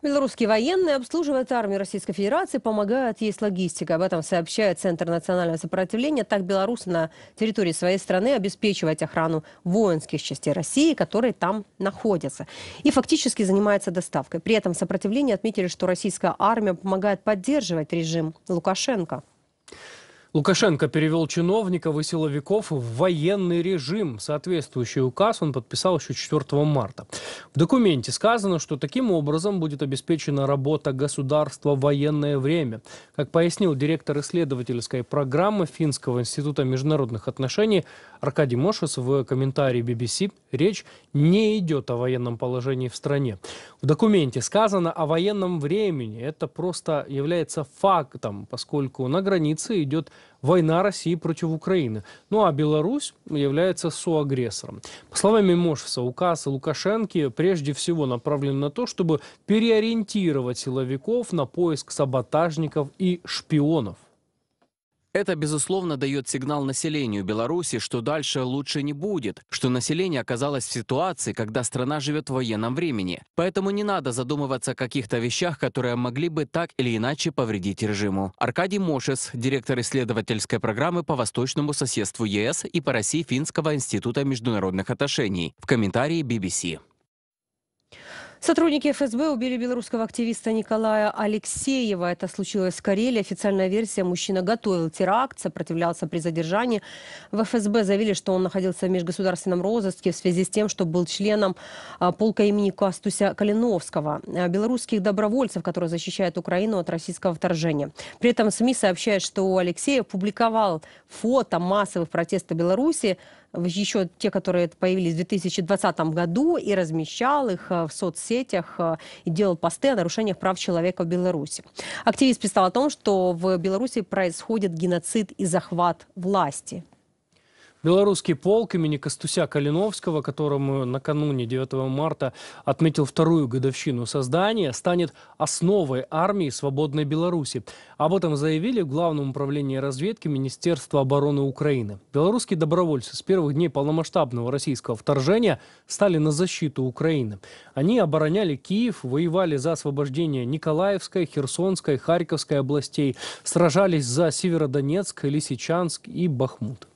Белорусские военные обслуживают армию Российской Федерации, помогают ей с логистикой. Об этом сообщает Центр национального сопротивления. Так белорусы на территории своей страны обеспечивают охрану воинских частей России, которые там находятся. И фактически занимаются доставкой. При этом сопротивление отметили, что российская армия помогает поддерживать режим Лукашенко. Лукашенко перевел чиновников и силовиков в военный режим. Соответствующий указ он подписал еще 4 марта. В документе сказано, что таким образом будет обеспечена работа государства в военное время. Как пояснил директор исследовательской программы Финского института международных отношений Аркадий Мошес в комментарии BBC, речь не идет о военном положении в стране. В документе сказано о военном времени. Это просто является фактом, поскольку на границе идет война России против Украины. Ну а Беларусь является соагрессором. По словам Мимошевса, указ Лукашенко прежде всего направлен на то, чтобы переориентировать силовиков на поиск саботажников и шпионов. Это, безусловно, дает сигнал населению Беларуси, что дальше лучше не будет, что население оказалось в ситуации, когда страна живет в военном времени. Поэтому не надо задумываться о каких-то вещах, которые могли бы так или иначе повредить режиму. Аркадий Мошес, директор исследовательской программы по восточному соседству ЕС и по России Финского института международных отношений. В комментарии BBC. Сотрудники ФСБ убили белорусского активиста Николая Алексеева. Это случилось в Карелии. Официальная версия. Мужчина готовил теракт, сопротивлялся при задержании. В ФСБ заявили, что он находился в межгосударственном розыске в связи с тем, что был членом а, полка имени Кастуся Калиновского. А, белорусских добровольцев, которые защищают Украину от российского вторжения. При этом СМИ сообщают, что Алексеев публиковал фото массовых протестов Беларуси еще те, которые появились в 2020 году, и размещал их э, в соцсетях, э, и делал посты о нарушениях прав человека в Беларуси. Активист писал о том, что в Беларуси происходит геноцид и захват власти. Белорусский полк имени Костуся Калиновского, которому накануне 9 марта отметил вторую годовщину создания, станет основой армии свободной Беларуси. Об этом заявили в Главном управлении разведки Министерства обороны Украины. Белорусские добровольцы с первых дней полномасштабного российского вторжения стали на защиту Украины. Они обороняли Киев, воевали за освобождение Николаевской, Херсонской, Харьковской областей, сражались за Северодонецк, Лисичанск и Бахмут.